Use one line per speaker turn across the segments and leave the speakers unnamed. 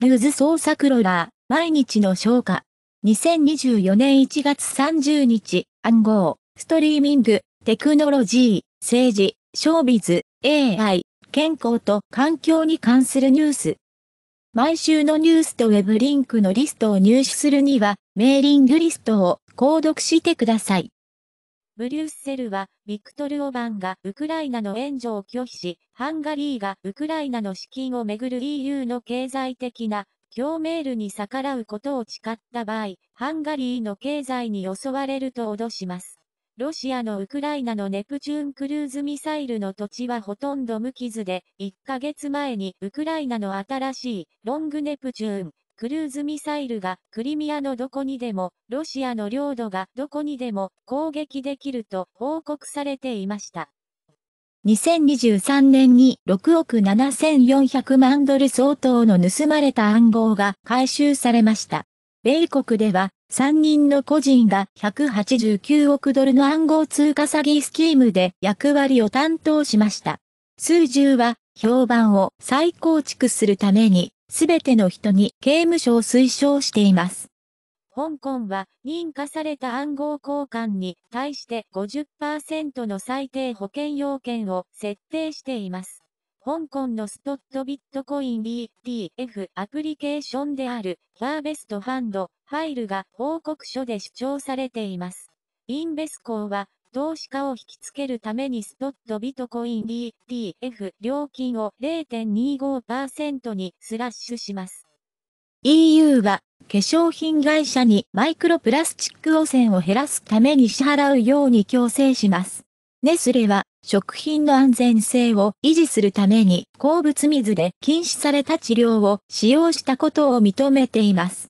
ルーズ創作ローラー、毎日の消化。2024年1月30日、暗号、ストリーミング、テクノロジー、政治、ショービズ、AI、健康と環境に関するニュース。毎週のニュースとウェブリンクのリストを入手するには、メーリングリストを購読してください。ブリュッセルは、ビクトル・オバンがウクライナの援助を拒否し、ハンガリーがウクライナの資金をめぐる EU の経済的な共メールに逆らうことを誓った場合、ハンガリーの経済に襲われると脅します。ロシアのウクライナのネプチューンクルーズミサイルの土地はほとんど無傷で、1ヶ月前にウクライナの新しいロングネプチューンクルーズミサイルがクリミアのどこにでも、ロシアの領土がどこにでも攻撃できると報告されていました。2023年に6億7400万ドル相当の盗まれた暗号が回収されました。米国では3人の個人が189億ドルの暗号通貨詐欺スキームで役割を担当しました。数十は評判を再構築するためにすべての人に刑務所を推奨しています。香港は認可された暗号交換に対して50%の最低保険要件を設定しています。香港のスポットビットコイン b t f アプリケーションであるファーベストファンドファイルが報告書で主張されています。インベスコーは投資家を引きつけるためにストットビトコイン ETF 料金を0.25%にスラッシュします。EU は化粧品会社にマイクロプラスチック汚染を減らすために支払うように強制します。ネスレは食品の安全性を維持するために鉱物水で禁止された治療を使用したことを認めています。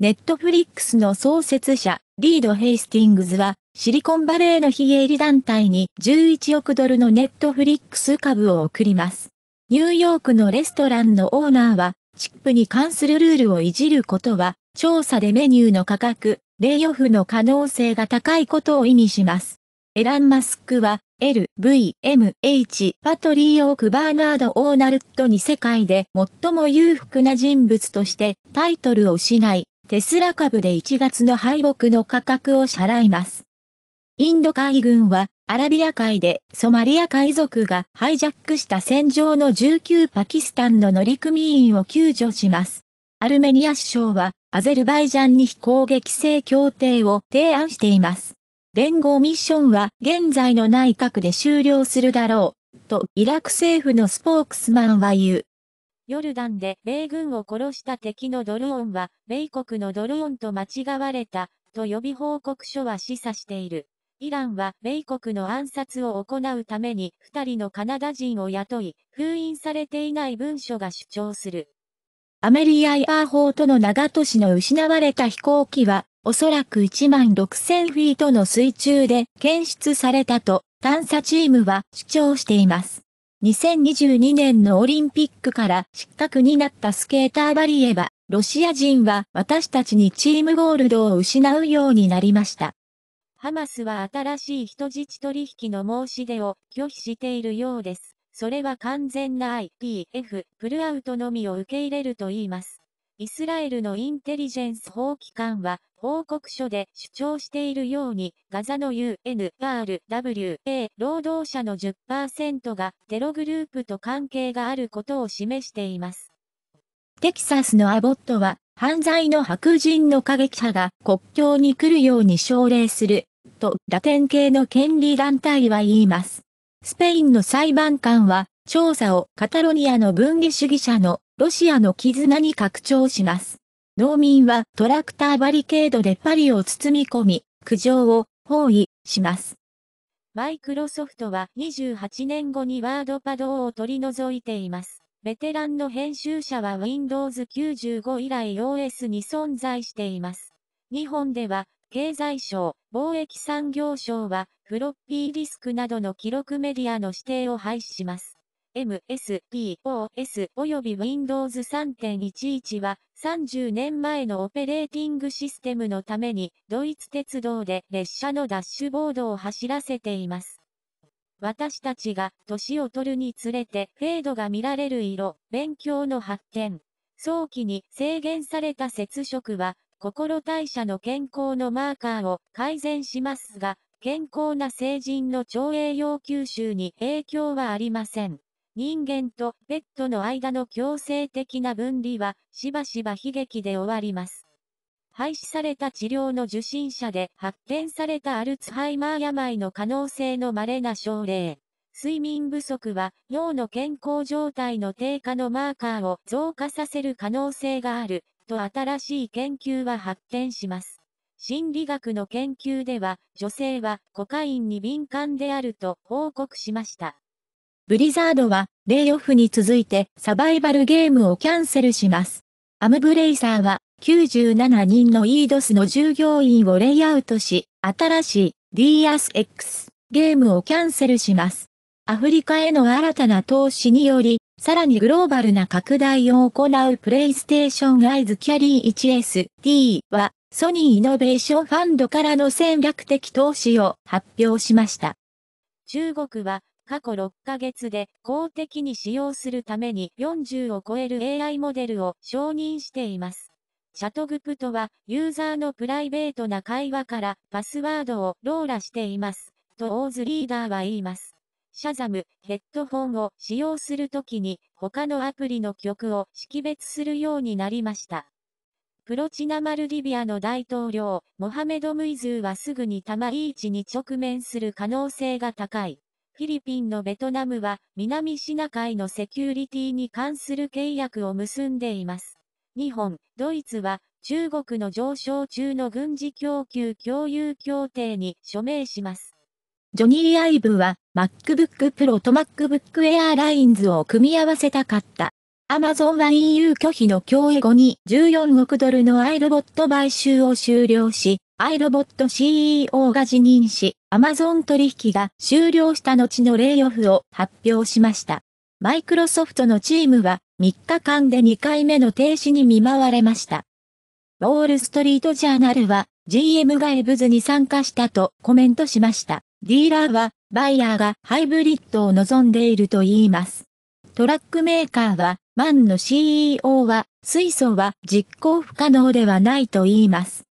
ネットフリックスの創設者、リード・ヘイスティングズはシリコンバレーの非営利団体に11億ドルのネットフリックス株を送ります。ニューヨークのレストランのオーナーは、チップに関するルールをいじることは、調査でメニューの価格、レイオフの可能性が高いことを意味します。エラン・マスクは、L、V、M、H、パトリー・オーク・バーナード・オーナルットに世界で最も裕福な人物としてタイトルを失い、テスラ株で1月の敗北の価格を支払います。インド海軍は、アラビア海でソマリア海賊がハイジャックした戦場の19パキスタンの乗組員を救助します。アルメニア首相は、アゼルバイジャンに非攻撃性協定を提案しています。連合ミッションは現在の内閣で終了するだろう、とイラク政府のスポークスマンは言う。ヨルダンで米軍を殺した敵のドローンは、米国のドローンと間違われた、と予備報告書は示唆している。イランは米国の暗殺を行うために2人のカナダ人を雇い、封印されていない文書が主張する。アメリア・イアー法との長都市の失われた飛行機は、おそらく1万6000フィートの水中で検出されたと探査チームは主張しています。2022年のオリンピックから失格になったスケーターバリエは、ロシア人は私たちにチームゴールドを失うようになりました。ハマスは新しい人質取引の申し出を拒否しているようです。それは完全な IPF、プルアウトのみを受け入れると言います。イスラエルのインテリジェンス法機関は、報告書で主張しているように、ガザの UNRWA 労働者の10%がテログループと関係があることを示しています。テキサスのアボットは、犯罪の白人の過激派が国境に来るように奨励する、とラテン系の権利団体は言います。スペインの裁判官は、調査をカタロニアの分離主義者のロシアの絆に拡張します。農民はトラクターバリケードでパリを包み込み、苦情を包囲します。マイクロソフトは28年後にワードパドを取り除いています。ベテランの編集者は Windows 95以来 OS に存在しています。日本では、経済省、貿易産業省は、フロッピーディスクなどの記録メディアの指定を廃止します。MSP、OS 及び Windows 3.11は30年前のオペレーティングシステムのためにドイツ鉄道で列車のダッシュボードを走らせています。私たちが年を取るにつれてフェードが見られる色、勉強の発展。早期に制限された接触は、心代謝の健康のマーカーを改善しますが、健康な成人の腸栄養吸収に影響はありません。人間とペットの間の強制的な分離は、しばしば悲劇で終わります。廃止された治療の受診者で発見されたアルツハイマー病の可能性の稀な症例。睡眠不足は脳の健康状態の低下のマーカーを増加させる可能性があると新しい研究は発展します。心理学の研究では女性はコカインに敏感であると報告しました。ブリザードはレイオフに続いてサバイバルゲームをキャンセルします。アムブレイサーは97人の EDOS の従業員をレイアウトし、新しい DSX ゲームをキャンセルします。アフリカへの新たな投資により、さらにグローバルな拡大を行うプレイステーションアイズキャリー 1SD は、ソニーイノベーションファンドからの戦略的投資を発表しました。中国は過去6ヶ月で公的に使用するために40を超える AI モデルを承認しています。シャトグプトは、ユーザーのプライベートな会話から、パスワードを、ローラしています。と、オーズリーダーは言います。シャザム、ヘッドホンを使用するときに、他のアプリの曲を識別するようになりました。プロチナマルディビアの大統領、モハメド・ムイズーはすぐに玉井市に直面する可能性が高い。フィリピンのベトナムは南シナ海のセキュリティに関する契約を結んでいます。日本、ドイツは、中国の上昇中の軍事供給共有協定に署名します。ジョニー・アイブは、MacBook Pro と MacBook Airlines を組み合わせたかった。Amazon は EU 拒否の脅威後に14億ドルのアイロボット買収を終了し、アイロボット CEO が辞任し、Amazon 取引が終了した後のレイオフを発表しました。マイクロソフトのチームは3日間で2回目の停止に見舞われました。ウォールストリートジャーナルは GM がエブズに参加したとコメントしました。ディーラーはバイヤーがハイブリッドを望んでいると言います。トラックメーカーはマンの CEO は水素は実行不可能ではないと言います。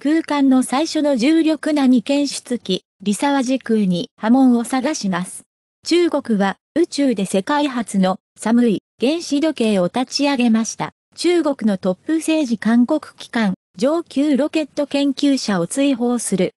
空間の最初の重力なに検出機、リサは時空に波紋を探します。中国は宇宙で世界初の寒い原子時計を立ち上げました。中国のトップ政治韓国機関、上級ロケット研究者を追放する。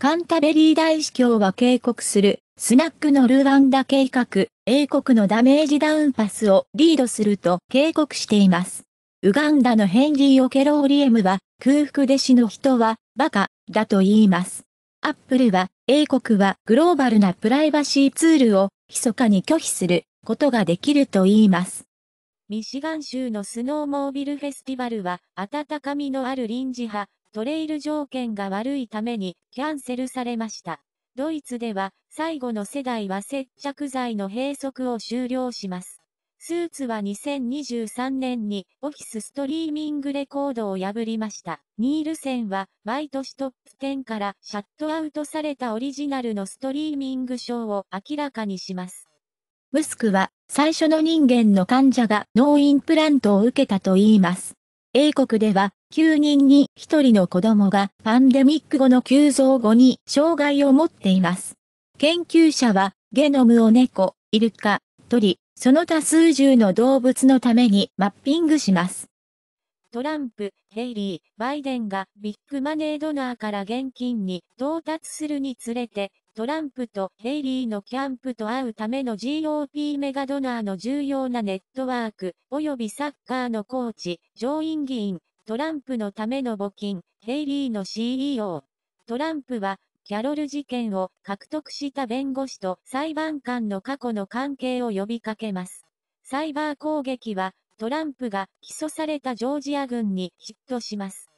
カンタベリー大司教は警告する、スナックのルワンダ計画、英国のダメージダウンパスをリードすると警告しています。ウガンダのヘンリー・オケローリエムは、空腹で死の人は、バカ、だと言います。アップルは、英国はグローバルなプライバシーツールを、密かに拒否する。ことができると言います。ミシガン州のスノーモービルフェスティバルは、温かみのある臨時派、トレイル条件が悪いために、キャンセルされました。ドイツでは、最後の世代は接着剤の閉塞を終了します。スーツは2023年にオフィスストリーミングレコードを破りました。ニールセンは毎年トップ10からシャットアウトされたオリジナルのストリーミングショーを明らかにします。ムスクは最初の人間の患者が脳インプラントを受けたと言います。英国では9人に1人の子供がパンデミック後の急増後に障害を持っています。研究者はゲノムを猫、イルカ、鳥、その他数十の動物のためにマッピングします。トランプ、ヘイリー、バイデンがビッグマネードナーから現金に到達するにつれてトランプとヘイリーのキャンプと会うための GOP メガドナーの重要なネットワーク、及びサッカーのコーチ、上院議員、トランプのための募金、ヘイリーの CEO。トランプは、キャロル事件を獲得した弁護士と裁判官の過去の関係を呼びかけます。サイバー攻撃は、トランプが起訴されたジョージア軍にヒットします。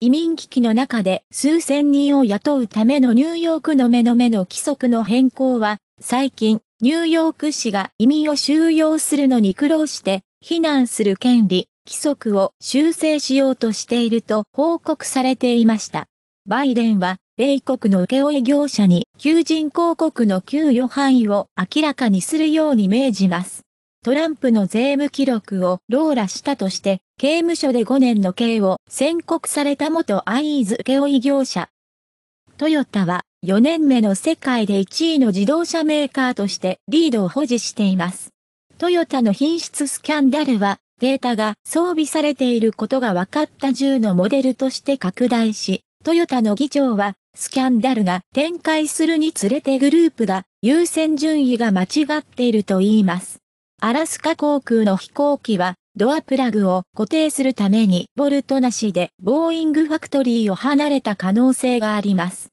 移民危機の中で数千人を雇うためのニューヨークの目の目の規則の変更は、最近、ニューヨーク市が移民を収容するのに苦労して、避難する権利、規則を修正しようとしていると報告されていました。バイデンは、米国の請負業者に求人広告の給与範囲を明らかにするように命じます。トランプの税務記録をローラしたとして、刑務所で5年の刑を宣告された元アイーズ請負業者。トヨタは4年目の世界で1位の自動車メーカーとしてリードを保持しています。トヨタの品質スキャンダルはデータが装備されていることが分かった10のモデルとして拡大し、トヨタの議長はスキャンダルが展開するにつれてグループが優先順位が間違っていると言います。アラスカ航空の飛行機は、ドアプラグを固定するためにボルトなしでボーイングファクトリーを離れた可能性があります。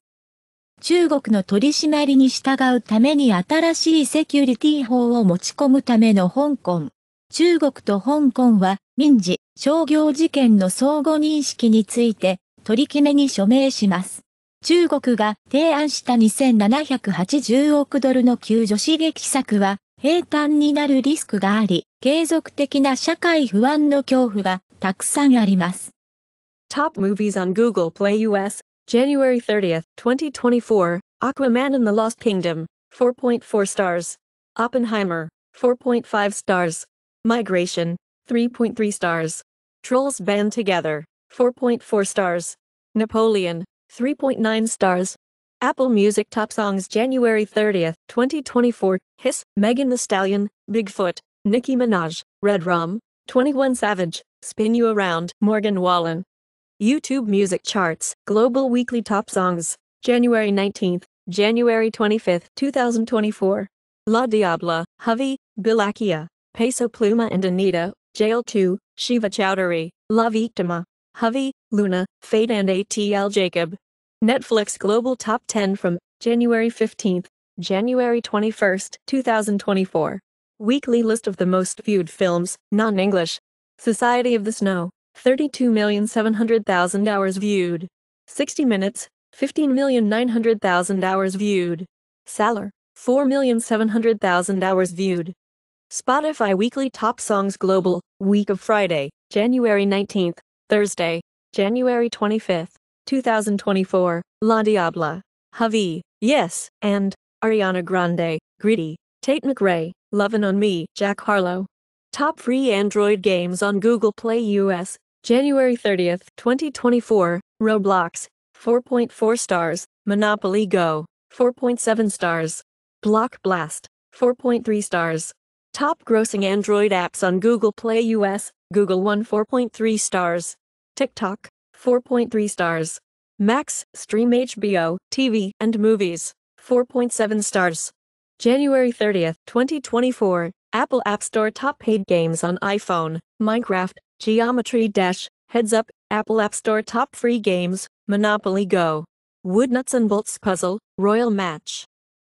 中国の取り締まりに従うために新しいセキュリティ法を持ち込むための香港。中国と香港は民事、商業事件の相互認識について取り決めに署名します。中国が提案した2780億ドルの救助刺激策は平坦になるリスクがあり、継続的な社会不安の恐怖がたくさんあります。Top movies on Google Play US, January
30th, 2024, Aquaman and the Lost Kingdom, 4.4 stars. Oppenheimer, 4.5 stars. Migration, 3.3 stars. Trolls Band Together, 4.4 stars. Napoleon, 3.9 stars. Apple Music Top Songs January 30, 2024, Hiss, Megan The Stallion, Bigfoot, Nicki Minaj, Red Rum, 21 Savage, Spin You Around, Morgan Wallen. YouTube Music Charts, Global Weekly Top Songs, January 19, January 25, 2024. La Diabla, Hovey, Bilakia, Peso Pluma and Anita, Jail 2, Shiva Chowdhury, La Victima, Havi, Luna, Fade and ATL Jacob, Netflix Global Top 10 from January 15, January 21, 2024. Weekly list of the most viewed films, non English. Society of the Snow, 32,700,000 hours viewed. 60 Minutes, 15,900,000 hours viewed. Salar, 4,700,000 hours viewed. Spotify Weekly Top Songs Global, week of Friday, January 19th, Thursday, January 25th. 2024, La Diabla, Javi, Yes, and Ariana Grande, Greedy, Tate McRae, Lovin' on Me, Jack Harlow. Top free Android games on Google Play US, January 30th, 2024, Roblox, 4.4 stars, Monopoly Go, 4.7 stars, Block Blast, 4.3 stars. Top grossing Android apps on Google Play US, Google One 4.3 stars, TikTok, 4.3 stars. Max, Stream HBO, TV, and Movies, 4.7 stars. January 30th, 2024, Apple App Store top paid games on iPhone, Minecraft, Geometry Dash, Heads Up, Apple App Store top free games, Monopoly Go, Woodnuts and Bolts Puzzle, Royal Match.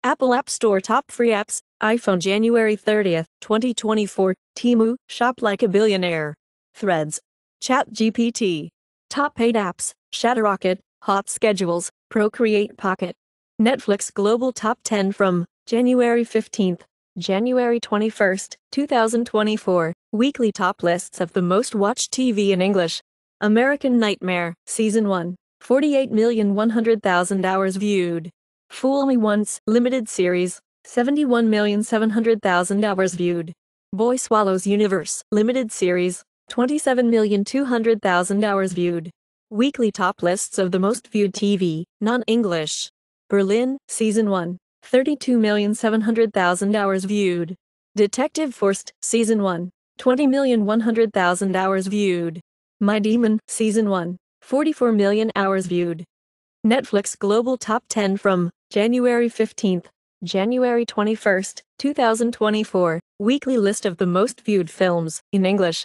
Apple App Store top free apps, iPhone January 30th, 2024, Timu, Shop Like a Billionaire. Threads. Chat GPT. Top paid apps, Shatterrocket, Hot Schedules, Procreate Pocket. Netflix Global Top 10 from January 15th, January 21st, 2024. Weekly top lists of the most watched TV in English. American Nightmare, Season 1, 48,100,000 hours viewed. Fool Me Once, Limited Series, 71,700,000 hours viewed. Boy Swallows Universe, Limited Series, 27,200,000 hours viewed. Weekly top lists of the most viewed TV, non-English. Berlin, Season 1. 32,700,000 hours viewed. Detective Forced, Season 1. 20,100,000 hours viewed. My Demon, Season 1. 44 million hours viewed. Netflix Global Top 10 from January 15, January 21, 2024. Weekly list of the most viewed films in English.